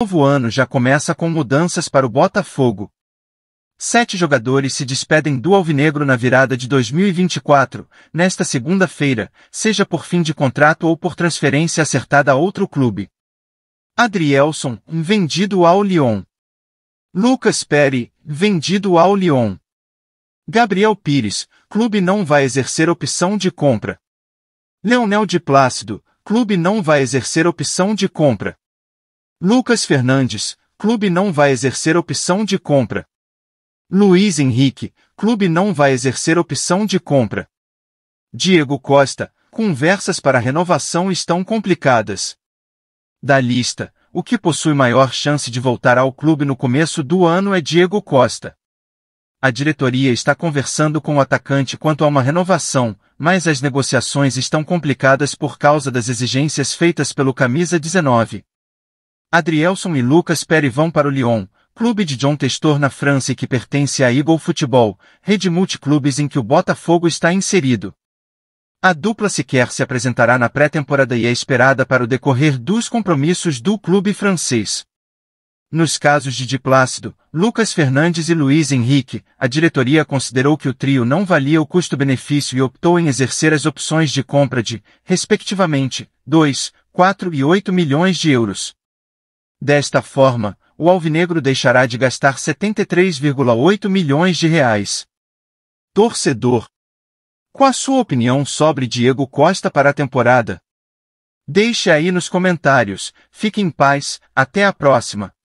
novo ano já começa com mudanças para o Botafogo. Sete jogadores se despedem do Alvinegro na virada de 2024, nesta segunda-feira, seja por fim de contrato ou por transferência acertada a outro clube. Adrielson, vendido ao Lyon. Lucas Perry, vendido ao Lyon. Gabriel Pires, clube não vai exercer opção de compra. Leonel de Plácido, clube não vai exercer opção de compra. Lucas Fernandes, clube não vai exercer opção de compra. Luiz Henrique, clube não vai exercer opção de compra. Diego Costa, conversas para renovação estão complicadas. Da lista, o que possui maior chance de voltar ao clube no começo do ano é Diego Costa. A diretoria está conversando com o atacante quanto a uma renovação, mas as negociações estão complicadas por causa das exigências feitas pelo camisa 19. Adrielson e Lucas Pérez vão para o Lyon, clube de John Testor na França e que pertence à Eagle Futebol, rede multiclubes em que o Botafogo está inserido. A dupla sequer se apresentará na pré-temporada e é esperada para o decorrer dos compromissos do clube francês. Nos casos de Di Plácido, Lucas Fernandes e Luiz Henrique, a diretoria considerou que o trio não valia o custo-benefício e optou em exercer as opções de compra de, respectivamente, 2, 4 e 8 milhões de euros. Desta forma, o Alvinegro deixará de gastar 73,8 milhões de reais. Torcedor. Qual a sua opinião sobre Diego Costa para a temporada? Deixe aí nos comentários. Fique em paz, até a próxima.